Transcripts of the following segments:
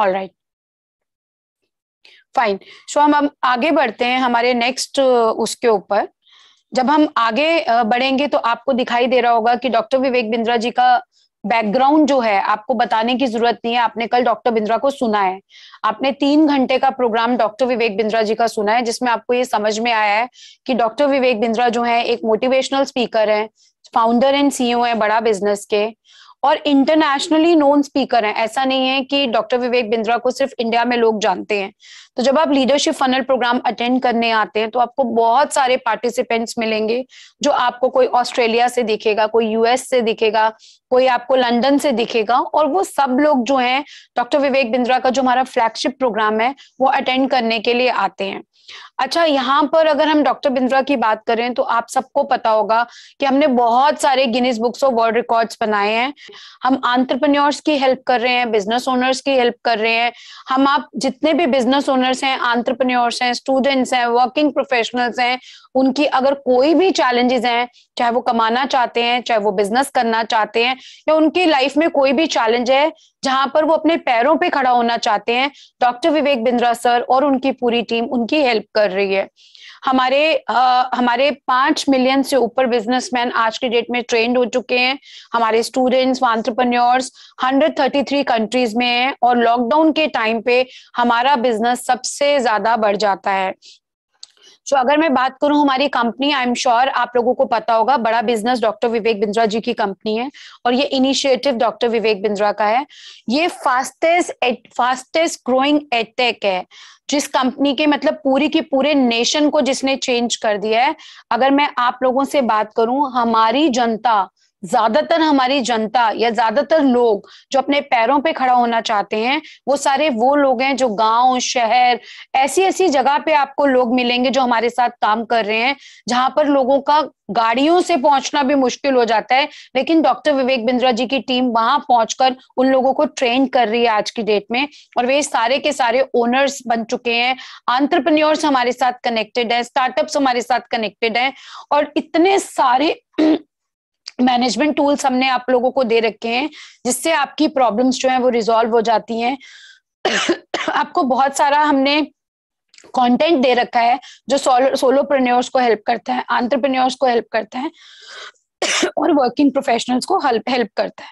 all right fine so हम अब आगे बढ़ते हैं हमारे नेक्स्ट uh, उसके ऊपर जब हम आगे uh, बढ़ेंगे तो आपको दिखाई दे रहा होगा कि डॉक्टर विवेक बिंद्रा जी का बैकग्राउंड जो है आपको बताने की जरूरत नहीं है आपने कल डॉक्टर बिंद्रा को सुना है आपने तीन घंटे का प्रोग्राम डॉक्टर विवेक बिंद्रा जी का सुना है जिसमें आपको ये समझ में आया है कि डॉक्टर विवेक बिंद्रा जो है एक मोटिवेशनल स्पीकर है फाउंडर एंड सीईओ है बड़ा बिजनेस के और इंटरनेशनली नोन स्पीकर हैं ऐसा नहीं है कि डॉक्टर विवेक बिंद्रा को सिर्फ इंडिया में लोग जानते हैं तो जब आप लीडरशिप फनल प्रोग्राम अटेंड करने आते हैं तो आपको बहुत सारे पार्टिसिपेंट्स मिलेंगे जो आपको कोई ऑस्ट्रेलिया से दिखेगा कोई यूएस से दिखेगा कोई आपको लंदन से दिखेगा और वो सब लोग जो हैं डॉक्टर विवेक बिंद्रा का जो हमारा फ्लैगशिप प्रोग्राम है वो अटेंड करने के लिए आते हैं अच्छा यहाँ पर अगर हम डॉक्टर बिंद्रा की बात करें तो आप सबको पता होगा कि हमने बहुत सारे गिनीज बुक्स और वर्ल्ड रिकॉर्ड्स बनाए हैं हम आंट्रप्रन्योर्स की हेल्प कर रहे हैं बिजनेस ओनर्स की हेल्प कर रहे हैं हम आप जितने भी बिजनेस ओनर्स हैं आंट्रप्रन्योर्स हैं स्टूडेंट्स हैं वर्किंग प्रोफेशनल्स हैं उनकी अगर कोई भी चैलेंजेस हैं चाहे वो कमाना चाहते हैं चाहे वो बिजनेस करना चाहते हैं या उनकी लाइफ में कोई भी चैलेंज है जहां पर वो अपने पैरों पर खड़ा होना चाहते हैं डॉक्टर विवेक बिंद्रा सर और उनकी पूरी टीम उनकी हेल्प हेल्प कर रही है हमारे आ, हमारे पांच मिलियन से ऊपर बिजनेसमैन आज के डेट में ट्रेंड हो चुके हैं हमारे स्टूडेंट्स थर्टी 133 कंट्रीज में हैं और लॉकडाउन के टाइम पे हमारा बिजनेस सबसे ज्यादा बढ़ जाता है सो अगर मैं बात करूं हमारी कंपनी आई एम श्योर आप लोगों को पता होगा बड़ा बिजनेस डॉक्टर विवेक बिंद्रा जी की कंपनी है और ये इनिशिएटिव डॉक्टर विवेक बिंद्रा का है ये फास्टेस्ट फास्टेस्ट ग्रोइंग एटेक है जिस कंपनी के मतलब पूरी की पूरे नेशन को जिसने चेंज कर दिया है अगर मैं आप लोगों से बात करूं हमारी जनता ज्यादातर हमारी जनता या ज्यादातर लोग जो अपने पैरों पे खड़ा होना चाहते हैं वो सारे वो लोग हैं जो गांव शहर ऐसी ऐसी जगह पे आपको लोग मिलेंगे जो हमारे साथ काम कर रहे हैं जहां पर लोगों का गाड़ियों से पहुंचना भी मुश्किल हो जाता है लेकिन डॉक्टर विवेक बिंद्रा जी की टीम वहां पहुंचकर उन लोगों को ट्रेन कर रही है आज की डेट में और वे सारे के सारे ओनर्स बन चुके हैं आंट्रप्रन्योर्स हमारे साथ कनेक्टेड है स्टार्टअप्स हमारे साथ कनेक्टेड है और इतने सारे मैनेजमेंट टूल्स हमने आप लोगों को दे रखे हैं जिससे आपकी प्रॉब्लम्स जो हैं वो रिजॉल्व हो जाती हैं आपको बहुत सारा हमने कंटेंट दे रखा है जो सोलो सोलोप्रेन्योर्स को हेल्प करता है आंट्रप्रन्योर्स को हेल्प करता है और वर्किंग प्रोफेशनल्स को हेल्प हेल्प करता है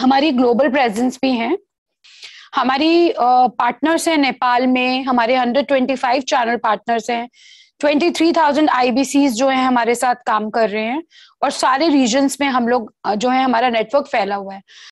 हमारी ग्लोबल प्रेजेंस भी है हमारी पार्टनर्स हैं नेपाल में हमारे 125 चैनल पार्टनर्स हैं ट्वेंटी थ्री बी सी जो है हमारे साथ काम कर रहे हैं और सारे रीजन्स में हम लोग जो है हमारा नेटवर्क फैला हुआ है